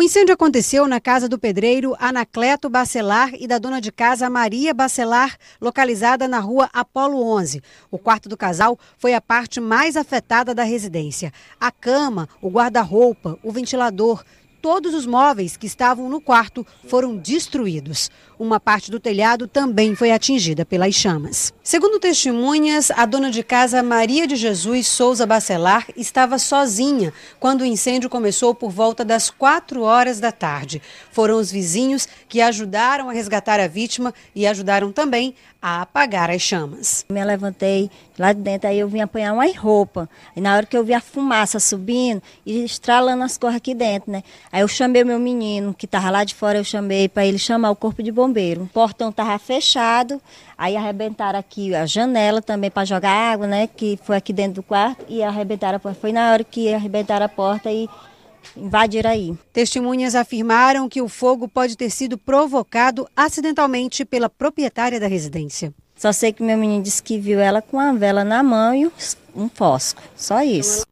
O incêndio aconteceu na casa do pedreiro Anacleto Bacelar e da dona de casa Maria Bacelar, localizada na rua Apolo 11. O quarto do casal foi a parte mais afetada da residência. A cama, o guarda-roupa, o ventilador, todos os móveis que estavam no quarto foram destruídos. Uma parte do telhado também foi atingida pelas chamas. Segundo testemunhas, a dona de casa Maria de Jesus Souza Bacelar estava sozinha quando o incêndio começou por volta das 4 horas da tarde. Foram os vizinhos que ajudaram a resgatar a vítima e ajudaram também a apagar as chamas. Me levantei lá de dentro, aí eu vim apanhar uma roupa. E na hora que eu vi a fumaça subindo e estralando as corras aqui dentro, né? Aí eu chamei o meu menino, que estava lá de fora, eu chamei para ele chamar o corpo de bombeiro. O portão estava fechado, aí arrebentaram aqui a janela também para jogar água, né? Que foi aqui dentro do quarto e arrebentaram a porta. Foi na hora que arrebentaram a porta e invadir aí. Testemunhas afirmaram que o fogo pode ter sido provocado acidentalmente pela proprietária da residência. Só sei que meu menino disse que viu ela com a vela na mão e um fósforo, só isso.